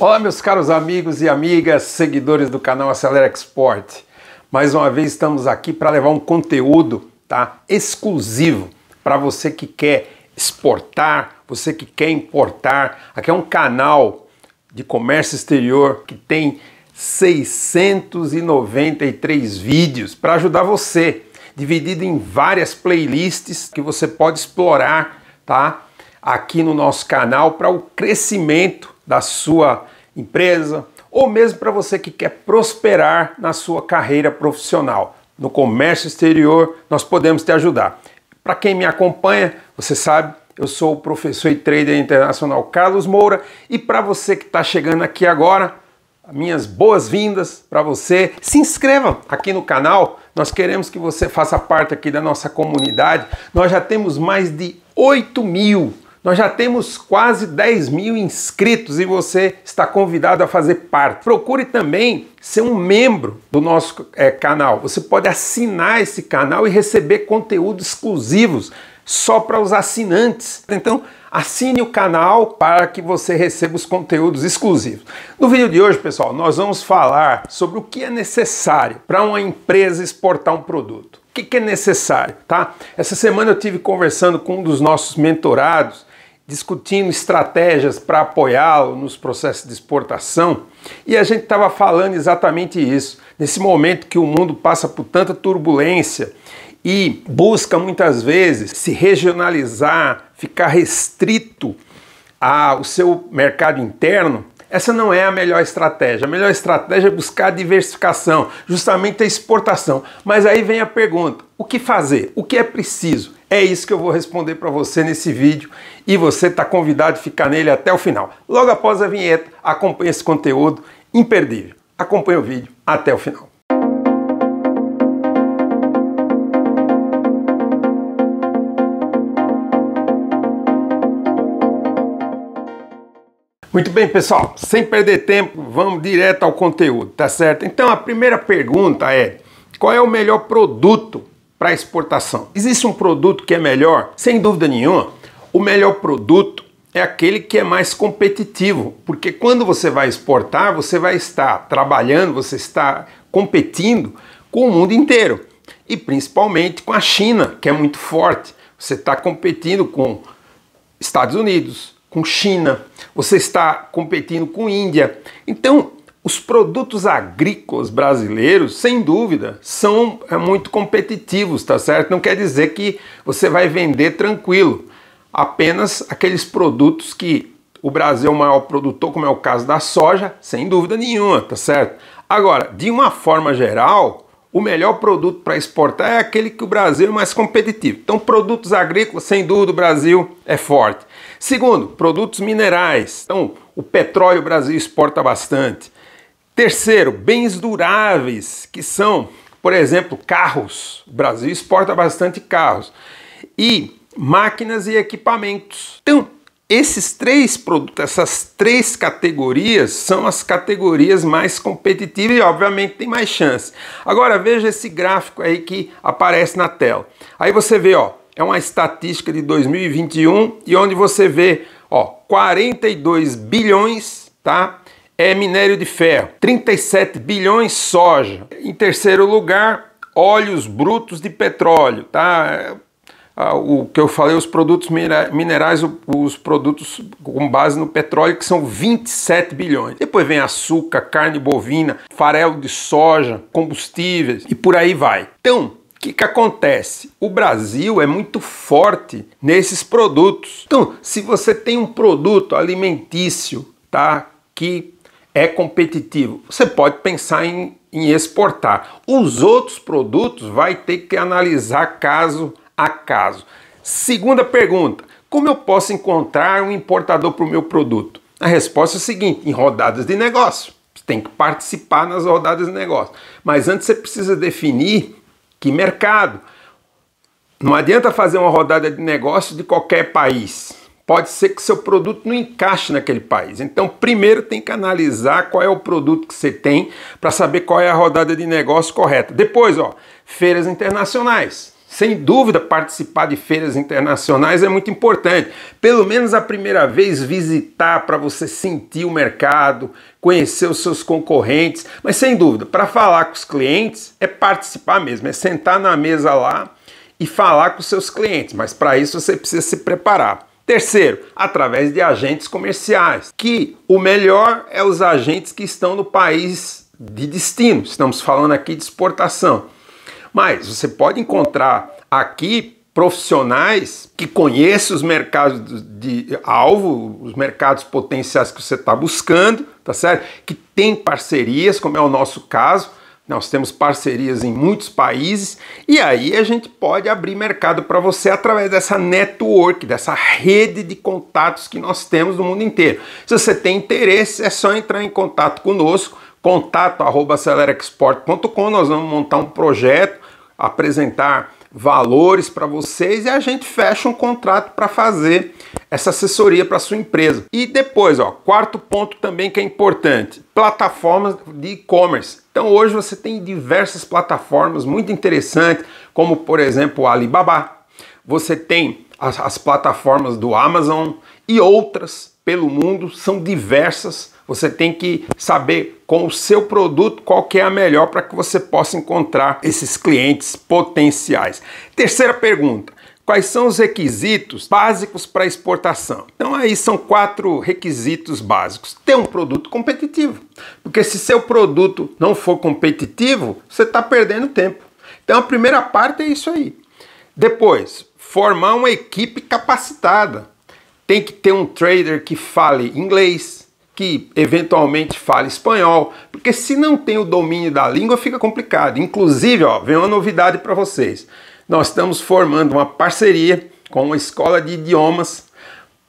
Olá, meus caros amigos e amigas, seguidores do canal Acelera Export. Mais uma vez estamos aqui para levar um conteúdo tá, exclusivo para você que quer exportar, você que quer importar. Aqui é um canal de comércio exterior que tem 693 vídeos para ajudar você, dividido em várias playlists que você pode explorar, tá? Aqui no nosso canal para o crescimento da sua empresa, ou mesmo para você que quer prosperar na sua carreira profissional. No comércio exterior, nós podemos te ajudar. Para quem me acompanha, você sabe, eu sou o professor e trader internacional Carlos Moura e para você que está chegando aqui agora, minhas boas-vindas para você. Se inscreva aqui no canal, nós queremos que você faça parte aqui da nossa comunidade. Nós já temos mais de 8 mil nós já temos quase 10 mil inscritos e você está convidado a fazer parte. Procure também ser um membro do nosso é, canal. Você pode assinar esse canal e receber conteúdos exclusivos só para os assinantes. Então, assine o canal para que você receba os conteúdos exclusivos. No vídeo de hoje, pessoal, nós vamos falar sobre o que é necessário para uma empresa exportar um produto. O que é necessário, tá? Essa semana eu tive conversando com um dos nossos mentorados discutindo estratégias para apoiá-lo nos processos de exportação e a gente estava falando exatamente isso. Nesse momento que o mundo passa por tanta turbulência e busca muitas vezes se regionalizar, ficar restrito ao seu mercado interno, essa não é a melhor estratégia. A melhor estratégia é buscar diversificação, justamente a exportação. Mas aí vem a pergunta: o que fazer? O que é preciso? É isso que eu vou responder para você nesse vídeo e você está convidado a ficar nele até o final. Logo após a vinheta, acompanhe esse conteúdo imperdível. Acompanhe o vídeo até o final. Muito bem, pessoal, sem perder tempo, vamos direto ao conteúdo, tá certo? Então, a primeira pergunta é: qual é o melhor produto para exportação. Existe um produto que é melhor? Sem dúvida nenhuma, o melhor produto é aquele que é mais competitivo, porque quando você vai exportar, você vai estar trabalhando, você está competindo com o mundo inteiro e principalmente com a China, que é muito forte. Você está competindo com Estados Unidos, com China, você está competindo com Índia. Então, os produtos agrícolas brasileiros, sem dúvida, são é, muito competitivos, tá certo? Não quer dizer que você vai vender tranquilo. Apenas aqueles produtos que o Brasil é o maior produtor, como é o caso da soja, sem dúvida nenhuma, tá certo? Agora, de uma forma geral, o melhor produto para exportar é aquele que o Brasil é mais competitivo. Então, produtos agrícolas, sem dúvida, o Brasil é forte. Segundo, produtos minerais. Então, o petróleo o Brasil exporta bastante. Terceiro, bens duráveis, que são, por exemplo, carros. O Brasil exporta bastante carros. E máquinas e equipamentos. Então, esses três produtos, essas três categorias são as categorias mais competitivas e, obviamente, tem mais chance. Agora veja esse gráfico aí que aparece na tela. Aí você vê, ó, é uma estatística de 2021 e onde você vê, ó, 42 bilhões, tá? é minério de ferro, 37 bilhões soja. Em terceiro lugar, óleos brutos de petróleo, tá? Ah, o que eu falei, os produtos minerais, os produtos com base no petróleo, que são 27 bilhões. Depois vem açúcar, carne bovina, farelo de soja, combustíveis e por aí vai. Então, o que, que acontece? O Brasil é muito forte nesses produtos. Então, se você tem um produto alimentício, tá? Que é competitivo. Você pode pensar em, em exportar. Os outros produtos vai ter que analisar caso a caso. Segunda pergunta: como eu posso encontrar um importador para o meu produto? A resposta é a seguinte: em rodadas de negócio. Você tem que participar nas rodadas de negócio. Mas antes você precisa definir que mercado. Não adianta fazer uma rodada de negócio de qualquer país pode ser que seu produto não encaixe naquele país. Então, primeiro tem que analisar qual é o produto que você tem para saber qual é a rodada de negócio correta. Depois, ó, feiras internacionais. Sem dúvida, participar de feiras internacionais é muito importante. Pelo menos a primeira vez visitar para você sentir o mercado, conhecer os seus concorrentes. Mas sem dúvida, para falar com os clientes é participar mesmo, é sentar na mesa lá e falar com os seus clientes. Mas para isso você precisa se preparar. Terceiro, através de agentes comerciais, que o melhor é os agentes que estão no país de destino. Estamos falando aqui de exportação. Mas você pode encontrar aqui profissionais que conheçam os mercados de alvo, os mercados potenciais que você está buscando, tá certo? Que tem parcerias, como é o nosso caso, nós temos parcerias em muitos países e aí a gente pode abrir mercado para você através dessa network, dessa rede de contatos que nós temos no mundo inteiro. Se você tem interesse, é só entrar em contato conosco, contato@acelerexport.com. Nós vamos montar um projeto, apresentar valores para vocês e a gente fecha um contrato para fazer essa assessoria para sua empresa. E depois, ó, quarto ponto também que é importante, plataformas de e-commerce. Então hoje você tem diversas plataformas muito interessantes, como por exemplo o Alibaba. Você tem as, as plataformas do Amazon e outras pelo mundo, são diversas você tem que saber com o seu produto qual que é a melhor para que você possa encontrar esses clientes potenciais. Terceira pergunta: Quais são os requisitos básicos para exportação? Então, aí são quatro requisitos básicos. Ter um produto competitivo, porque se seu produto não for competitivo, você está perdendo tempo. Então, a primeira parte é isso aí. Depois, formar uma equipe capacitada. Tem que ter um trader que fale inglês, que eventualmente fale espanhol, porque se não tem o domínio da língua fica complicado. Inclusive, ó, vem uma novidade para vocês. Nós estamos formando uma parceria com uma escola de idiomas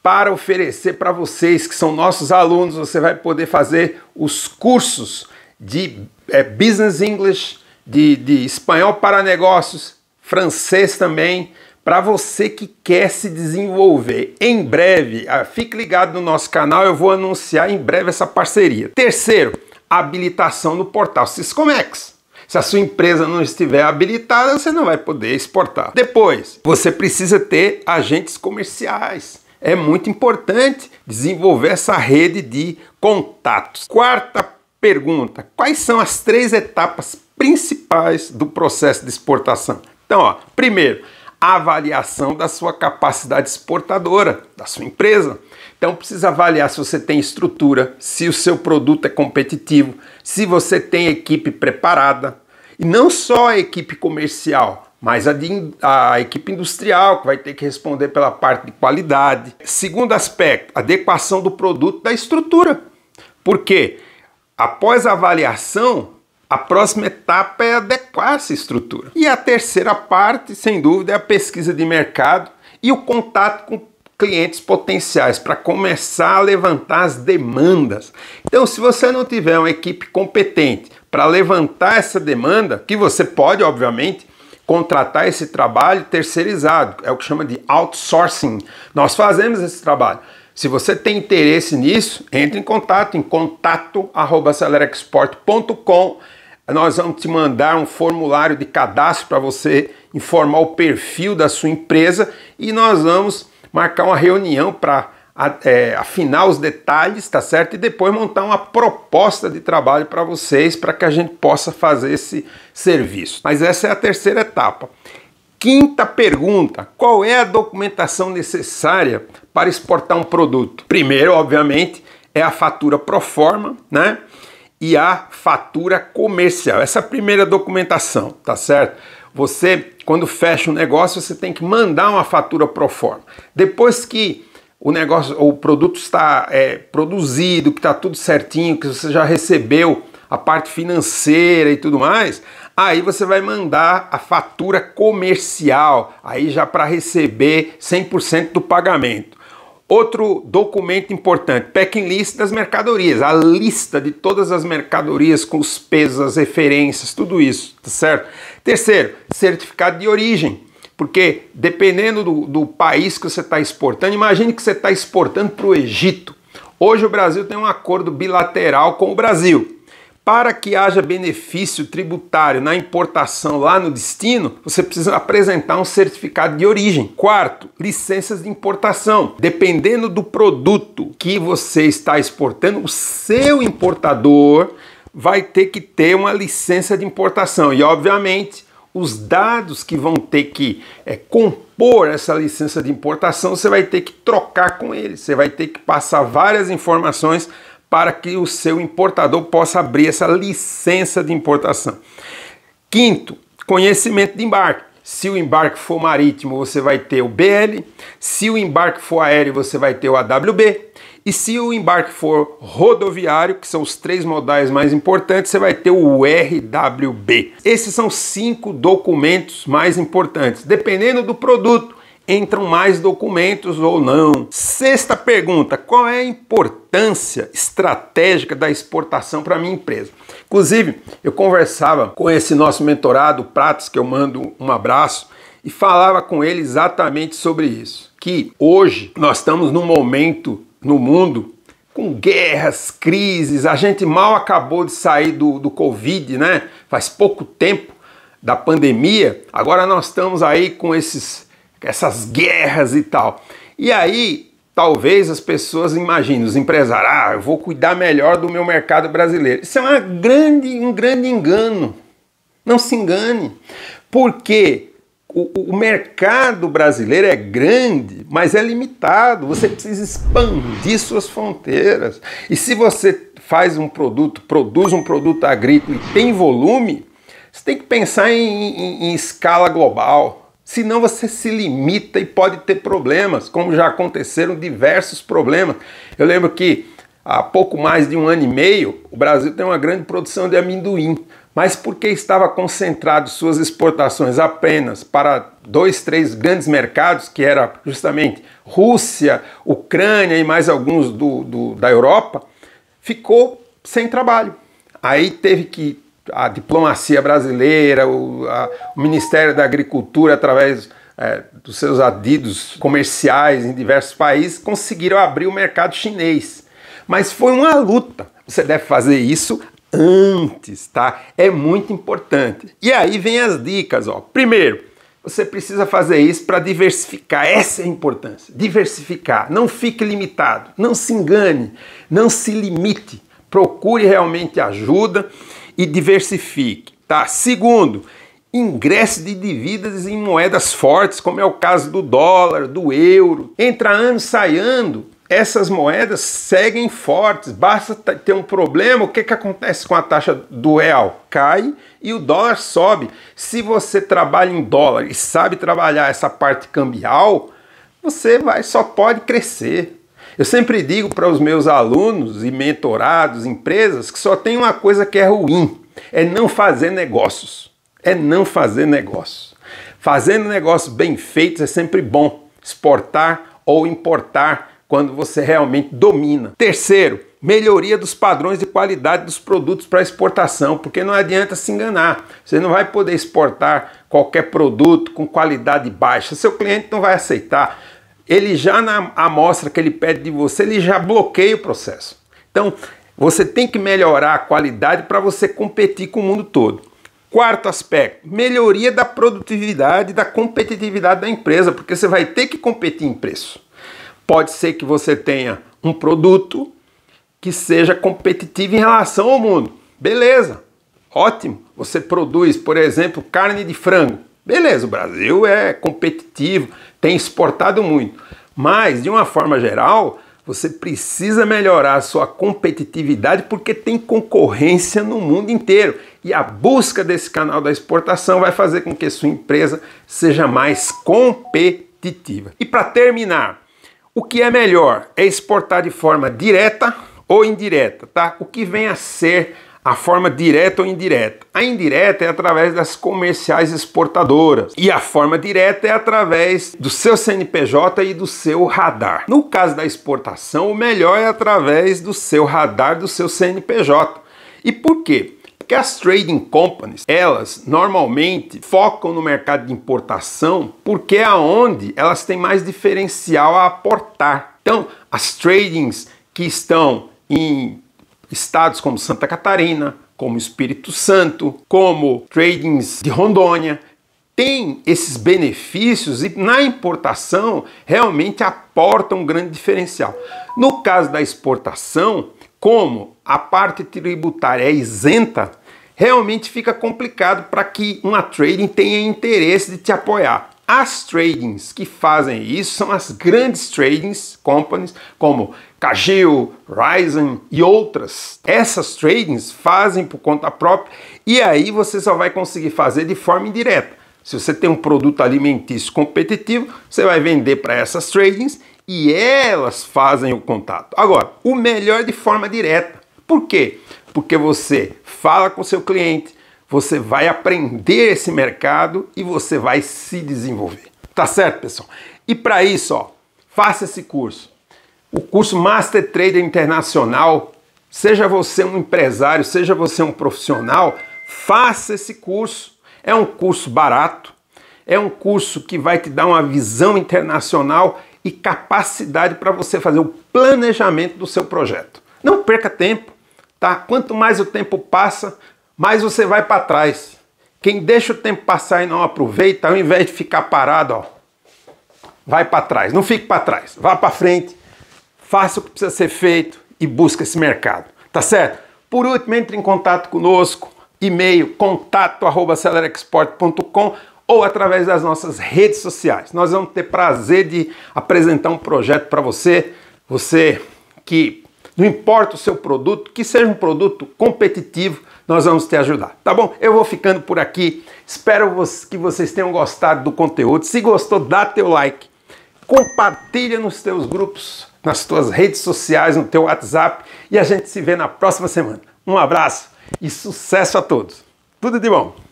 para oferecer para vocês que são nossos alunos, você vai poder fazer os cursos de é, Business English, de, de espanhol para negócios, francês também, para você que quer se desenvolver. Em breve, ah, fique ligado no nosso canal, eu vou anunciar em breve essa parceria. Terceiro, habilitação no portal Siscomex. Se a sua empresa não estiver habilitada, você não vai poder exportar. Depois, você precisa ter agentes comerciais. É muito importante desenvolver essa rede de contatos. Quarta pergunta: quais são as três etapas principais do processo de exportação? Então, ó, primeiro, avaliação da sua capacidade exportadora, da sua empresa. Então precisa avaliar se você tem estrutura, se o seu produto é competitivo, se você tem equipe preparada. E não só a equipe comercial, mas a, de, a, equipe industrial que vai ter que responder pela parte de qualidade. Segundo aspecto, adequação do produto da estrutura. Porque após a avaliação, a próxima etapa é adequar essa estrutura. E a terceira parte, sem dúvida, é a pesquisa de mercado e o contato com clientes potenciais para começar a levantar as demandas. Então, se você não tiver uma equipe competente para levantar essa demanda, que você pode, obviamente, contratar esse trabalho terceirizado, é o que chama de outsourcing. Nós fazemos esse trabalho. Se você tem interesse nisso, entre em contato em contato@celerexport.com nós vamos te mandar um formulário de cadastro para você informar o perfil da sua empresa e nós vamos marcar uma reunião para é, afinar os detalhes, tá certo? E depois montar uma proposta de trabalho para vocês para que a gente possa fazer esse serviço. Mas essa é a terceira etapa. Quinta pergunta: qual é a documentação necessária para exportar um produto? Primeiro, obviamente, é a fatura pro forma, né? e a fatura comercial. Essa é primeira documentação, tá certo? Você, quando fecha um negócio, você tem que mandar uma fatura pro forma. Depois que o negócio, o produto está é, produzido, que está tudo certinho, que você já recebeu a parte financeira e tudo mais, aí você vai mandar a fatura comercial, aí já para receber 100% do pagamento. Outro documento importante, packing list das mercadorias, a lista de todas as mercadorias com os pesos, as referências, tudo isso, tá certo? Terceiro, certificado de origem, porque dependendo do, do país que você está exportando, imagine que você está exportando para o Egito. Hoje o Brasil tem um acordo bilateral com o Brasil. Para que haja benefício tributário na importação lá no destino, você precisa apresentar um certificado de origem. Quarto, licenças de importação. Dependendo do produto que você está exportando, o seu importador vai ter que ter uma licença de importação. E, obviamente, os dados que vão ter que é, compor essa licença de importação, você vai ter que trocar com ele, você vai ter que passar várias informações para que o seu importador possa abrir essa licença de importação. Quinto, conhecimento de embarque. Se o embarque for marítimo, você vai ter o BL. Se o embarque for aéreo, você vai ter o AWB. E se o embarque for rodoviário, que são os três modais mais importantes, você vai ter o RWB. Esses são cinco documentos mais importantes, dependendo do produto entram mais documentos ou não. Sexta pergunta: qual é a importância estratégica da exportação para minha empresa? Inclusive, eu conversava com esse nosso mentorado, Pratos, que eu mando um abraço, e falava com ele exatamente sobre isso. Que hoje nós estamos num momento no mundo com guerras, crises, a gente mal acabou de sair do, do Covid, né? Faz pouco tempo da pandemia, agora nós estamos aí com esses essas guerras e tal. E aí, talvez as pessoas imaginem, os empresários, ah, eu vou cuidar melhor do meu mercado brasileiro. Isso é uma grande, um grande engano. Não se engane. Porque o, o, mercado brasileiro é grande, mas é limitado. Você precisa expandir suas fronteiras. E se você faz um produto, produz um produto agrícola e tem volume, você tem que pensar em, em, em escala global. Senão você se limita e pode ter problemas, como já aconteceram diversos problemas. Eu lembro que há pouco mais de um ano e meio, o Brasil tem uma grande produção de amendoim, mas porque estava concentrado suas exportações apenas para dois, três grandes mercados, que era justamente Rússia, Ucrânia e mais alguns do, do da Europa, ficou sem trabalho. Aí teve que a diplomacia brasileira, o, a, o Ministério da Agricultura, através é, dos seus adidos comerciais em diversos países, conseguiram abrir o mercado chinês. Mas foi uma luta. Você deve fazer isso antes, tá? É muito importante. E aí vem as dicas, ó. Primeiro, você precisa fazer isso para diversificar. Essa é a importância. Diversificar. Não fique limitado. Não se engane. Não se limite. Procure realmente ajuda e diversifique, tá? Segundo, ingresse de dívidas em moedas fortes, como é o caso do dólar, do euro. Entra ano, saindo, essas moedas seguem fortes. Basta ter um problema, o que, que acontece com a taxa do real? Cai e o dólar sobe. Se você trabalha em dólar e sabe trabalhar essa parte cambial, você vai só pode crescer. Eu sempre digo para os meus alunos e mentorados, empresas, que só tem uma coisa que é ruim: é não fazer negócios. É não fazer negócios. Fazendo negócios bem feitos é sempre bom. Exportar ou importar quando você realmente domina. Terceiro, melhoria dos padrões de qualidade dos produtos para exportação, porque não adianta se enganar. Você não vai poder exportar qualquer produto com qualidade baixa. Seu cliente não vai aceitar ele já na amostra que ele pede de você, ele já bloqueia o processo. Então, você tem que melhorar a qualidade para você competir com o mundo todo. Quarto aspecto, melhoria da produtividade, da competitividade da empresa, porque você vai ter que competir em preço. Pode ser que você tenha um produto que seja competitivo em relação ao mundo. Beleza, ótimo. Você produz, por exemplo, carne de frango. Beleza, o Brasil é competitivo, tem exportado muito, mas de uma forma geral, você precisa melhorar a sua competitividade porque tem concorrência no mundo inteiro. E a busca desse canal da exportação vai fazer com que sua empresa seja mais competitiva. E para terminar, o que é melhor é exportar de forma direta ou indireta, tá? O que vem a ser a forma direta ou indireta. A indireta é através das comerciais exportadoras e a forma direta é através do seu CNPJ e do seu radar. No caso da exportação, o melhor é através do seu radar do seu CNPJ. E por quê? Porque as trading companies, elas normalmente focam no mercado de importação porque é aonde elas têm mais diferencial a aportar. Então, as tradings que estão em estados como Santa Catarina, como Espírito Santo, como tradings de Rondônia, têm esses benefícios e na importação realmente aportam um grande diferencial. No caso da exportação, como a parte tributária é isenta, realmente fica complicado para que uma trading tenha interesse de te apoiar. As tradings que fazem isso são as grandes tradings companies como Cageo, Ryzen e outras. Essas tradings fazem por conta própria e aí você só vai conseguir fazer de forma indireta. Se você tem um produto alimentício competitivo, você vai vender para essas tradings e elas fazem o contato. Agora, o melhor de forma direta. Por quê? Porque você fala com seu cliente, você vai aprender esse mercado e você vai se desenvolver. Tá certo, pessoal? E para isso, ó, faça esse curso. O curso Master Trader Internacional, seja você um empresário, seja você um profissional, faça esse curso. É um curso barato, é um curso que vai te dar uma visão internacional e capacidade para você fazer o planejamento do seu projeto. Não perca tempo, tá? Quanto mais o tempo passa, mais você vai para trás. Quem deixa o tempo passar e não aproveita, ao invés de ficar parado, ó, vai para trás. Não fique para trás, vá para frente faça o que precisa ser feito e busca esse mercado, tá certo? Por último, entre em contato conosco, e-mail contato@celerexport.com ou através das nossas redes sociais. Nós vamos ter prazer de apresentar um projeto para você, você que não importa o seu produto, que seja um produto competitivo, nós vamos te ajudar, tá bom? Eu vou ficando por aqui. Espero que vocês tenham gostado do conteúdo. Se gostou, dá teu like. Compartilha nos teus grupos nas tuas redes sociais, no teu WhatsApp e a gente se vê na próxima semana. Um abraço e sucesso a todos. Tudo de bom.